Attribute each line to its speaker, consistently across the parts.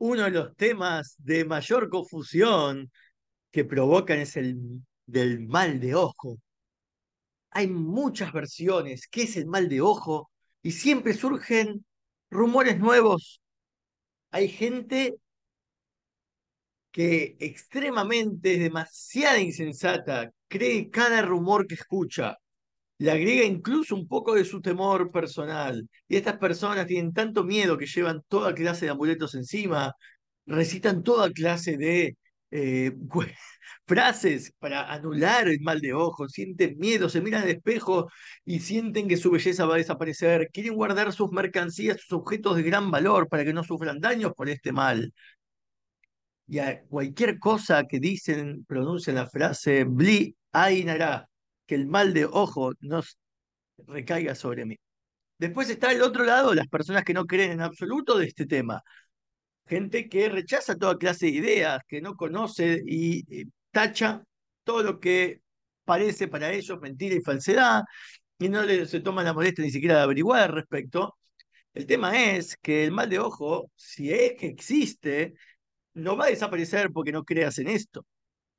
Speaker 1: uno de los temas de mayor confusión que provocan es el del mal de ojo. Hay muchas versiones. ¿Qué es el mal de ojo? Y siempre surgen rumores nuevos. Hay gente que extremadamente es demasiado insensata, cree cada rumor que escucha le agrega incluso un poco de su temor personal. Y estas personas tienen tanto miedo que llevan toda clase de amuletos encima, recitan toda clase de eh, frases para anular el mal de ojo, sienten miedo, se miran al espejo y sienten que su belleza va a desaparecer, quieren guardar sus mercancías, sus objetos de gran valor para que no sufran daños por este mal. Y a cualquier cosa que dicen, pronuncian la frase Bli Ainara, que el mal de ojo no recaiga sobre mí. Después está el otro lado, las personas que no creen en absoluto de este tema. Gente que rechaza toda clase de ideas, que no conoce y eh, tacha todo lo que parece para ellos mentira y falsedad, y no se toma la molestia ni siquiera de averiguar al respecto. El tema es que el mal de ojo, si es que existe, no va a desaparecer porque no creas en esto.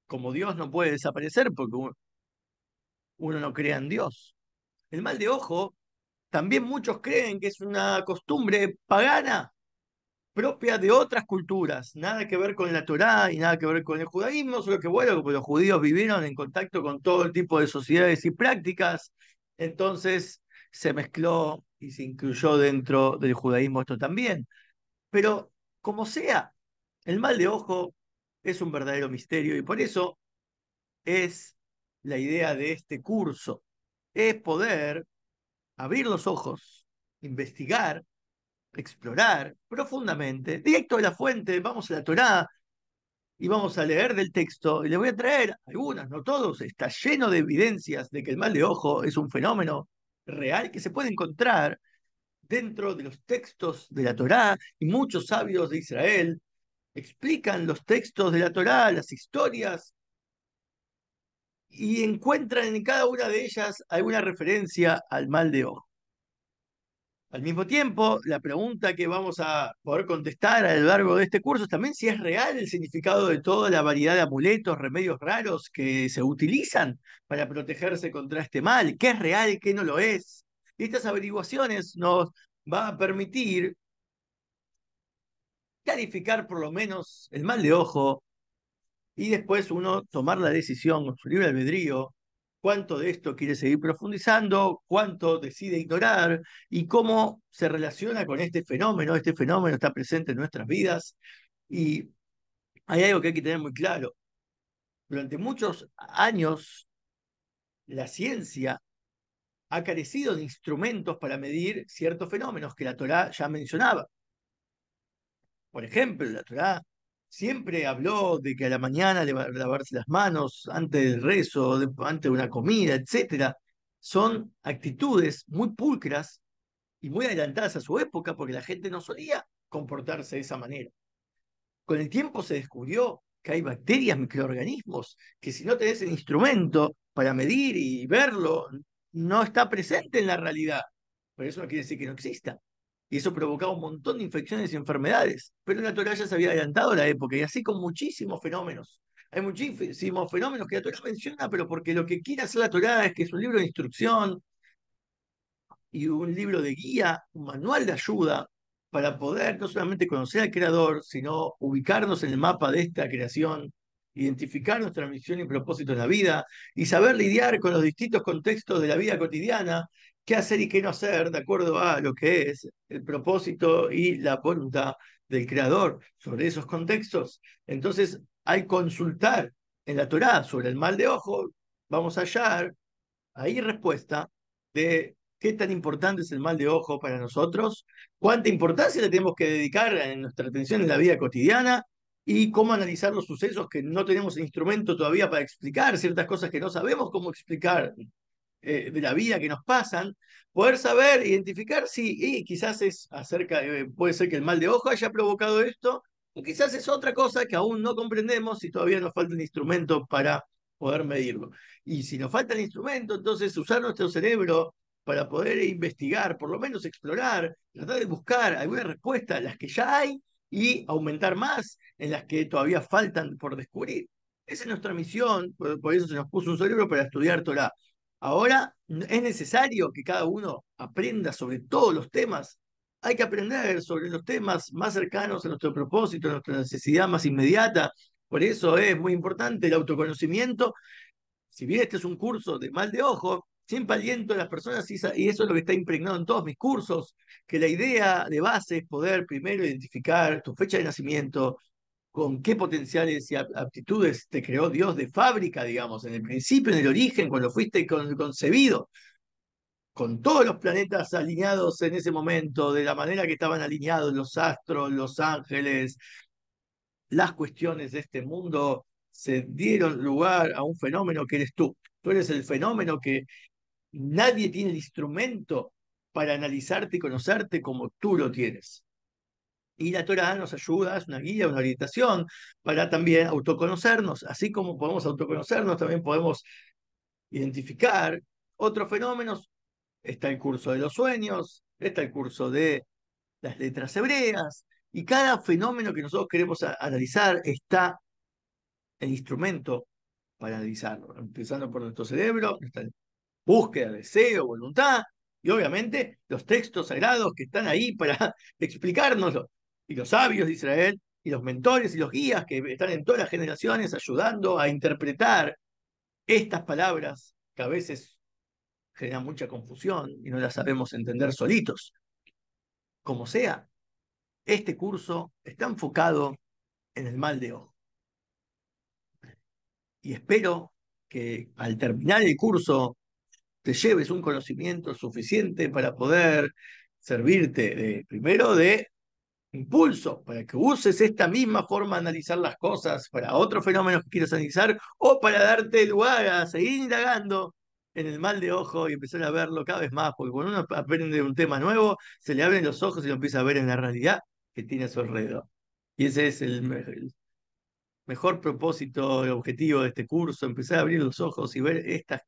Speaker 1: Como Dios no puede desaparecer porque uno no crea en Dios. El mal de ojo, también muchos creen que es una costumbre pagana propia de otras culturas, nada que ver con la Torá y nada que ver con el judaísmo, solo que bueno, los judíos vivieron en contacto con todo el tipo de sociedades y prácticas, entonces se mezcló y se incluyó dentro del judaísmo esto también. Pero como sea, el mal de ojo es un verdadero misterio y por eso es la idea de este curso, es poder abrir los ojos, investigar, explorar profundamente, directo de la fuente, vamos a la Torá y vamos a leer del texto, y les voy a traer algunas, no todos, está lleno de evidencias de que el mal de ojo es un fenómeno real que se puede encontrar dentro de los textos de la Torá y muchos sabios de Israel explican los textos de la Torá, las historias y encuentran en cada una de ellas alguna referencia al mal de ojo. Al mismo tiempo, la pregunta que vamos a poder contestar a lo largo de este curso es también si es real el significado de toda la variedad de amuletos, remedios raros que se utilizan para protegerse contra este mal, qué es real, qué no lo es. Y estas averiguaciones nos van a permitir clarificar por lo menos el mal de ojo y después uno tomar la decisión con su libre albedrío, cuánto de esto quiere seguir profundizando, cuánto decide ignorar y cómo se relaciona con este fenómeno. Este fenómeno está presente en nuestras vidas y hay algo que hay que tener muy claro. Durante muchos años, la ciencia ha carecido de instrumentos para medir ciertos fenómenos que la Torá ya mencionaba. Por ejemplo, la Torá siempre habló de que a la mañana lavarse las manos antes del rezo, antes de una comida, etc. Son actitudes muy pulcras y muy adelantadas a su época porque la gente no solía comportarse de esa manera. Con el tiempo se descubrió que hay bacterias, microorganismos, que si no tenés el instrumento para medir y verlo, no está presente en la realidad. Por eso no quiere decir que no exista y eso provocaba un montón de infecciones y enfermedades. Pero la Torah ya se había adelantado a la época, y así con muchísimos fenómenos. Hay muchísimos fenómenos que la Torah menciona, pero porque lo que quiere hacer la Torah es que es un libro de instrucción y un libro de guía, un manual de ayuda para poder no solamente conocer al Creador, sino ubicarnos en el mapa de esta creación, identificar nuestra misión y propósito en la vida y saber lidiar con los distintos contextos de la vida cotidiana qué hacer y qué no hacer de acuerdo a lo que es el propósito y la voluntad del Creador sobre esos contextos. Entonces, al consultar en la Torá sobre el mal de ojo, vamos a hallar ahí respuesta de qué tan importante es el mal de ojo para nosotros, cuánta importancia le tenemos que dedicar en nuestra atención en la vida cotidiana y cómo analizar los sucesos que no tenemos instrumento todavía para explicar, ciertas cosas que no sabemos cómo explicar eh, de la vida que nos pasan, poder saber, identificar si y quizás es acerca, eh, puede ser que el mal de ojo haya provocado esto, o quizás es otra cosa que aún no comprendemos y todavía nos falta un instrumento para poder medirlo. Y si nos falta el instrumento, entonces usar nuestro cerebro para poder investigar, por lo menos explorar, tratar de buscar alguna respuesta a las que ya hay y aumentar más en las que todavía faltan por descubrir. Esa es nuestra misión, por, eso se nos puso un cerebro para estudiar Torah. Ahora es necesario que cada uno aprenda sobre todos los temas. Hay que aprender sobre los temas más cercanos a nuestro propósito, a nuestra necesidad más inmediata. Por eso es muy importante el autoconocimiento. Si bien este es un curso de mal de ojo, siempre aliento a las personas y eso es lo que está impregnado en todos mis cursos, que la idea de base es poder primero identificar tu fecha de nacimiento, con qué potenciales y aptitudes te creó Dios de fábrica, digamos, en el principio, en el origen, cuando fuiste concebido, con todos los planetas alineados en ese momento, de la manera que estaban alineados los astros, los ángeles, las cuestiones de este mundo, se dieron lugar a un fenómeno que eres tú. Tú eres el fenómeno que nadie tiene el instrumento para analizarte y conocerte como tú lo tienes. Y la Torah nos ayuda, es una guía, una orientación para también autoconocernos. Así como podemos autoconocernos, también podemos identificar otros fenómenos. Está el curso de los sueños, está el curso de las letras hebreas, y cada fenómeno que nosotros queremos analizar está el instrumento para analizarlo, empezando por nuestro cerebro, nuestra búsqueda, deseo, voluntad, y obviamente los textos sagrados que están ahí para explicárnoslo y los sabios de Israel y los mentores y los guías que están en todas las generaciones ayudando a interpretar estas palabras que a veces generan mucha confusión y no las sabemos entender solitos. Como sea, este curso está enfocado en el mal de ojo. Y espero que al terminar el curso te lleves un conocimiento suficiente para poder servirte primero de impulso para que uses esta misma forma de analizar las cosas para otros fenómenos que quieras analizar o para darte lugar a seguir indagando en el mal de ojo y empezar a verlo cada vez más, porque cuando uno aprende un tema nuevo, se le abren los ojos y lo empieza a ver en la realidad que tiene a su alrededor. Y ese es el, mejor propósito, el objetivo de este curso, empezar a abrir los ojos y ver estas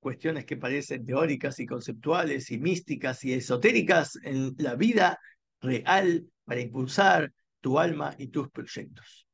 Speaker 1: cuestiones que parecen teóricas y conceptuales y místicas y esotéricas en la vida real para impulsar tu alma y tus proyectos.